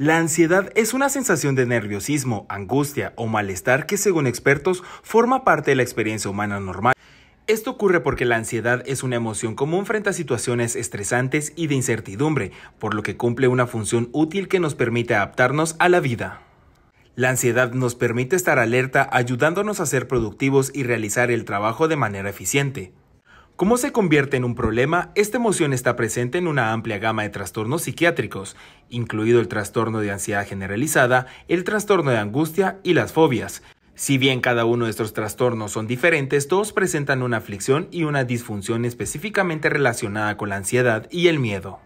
La ansiedad es una sensación de nerviosismo, angustia o malestar que según expertos forma parte de la experiencia humana normal. Esto ocurre porque la ansiedad es una emoción común frente a situaciones estresantes y de incertidumbre, por lo que cumple una función útil que nos permite adaptarnos a la vida. La ansiedad nos permite estar alerta ayudándonos a ser productivos y realizar el trabajo de manera eficiente. Como se convierte en un problema, esta emoción está presente en una amplia gama de trastornos psiquiátricos, incluido el trastorno de ansiedad generalizada, el trastorno de angustia y las fobias. Si bien cada uno de estos trastornos son diferentes, todos presentan una aflicción y una disfunción específicamente relacionada con la ansiedad y el miedo.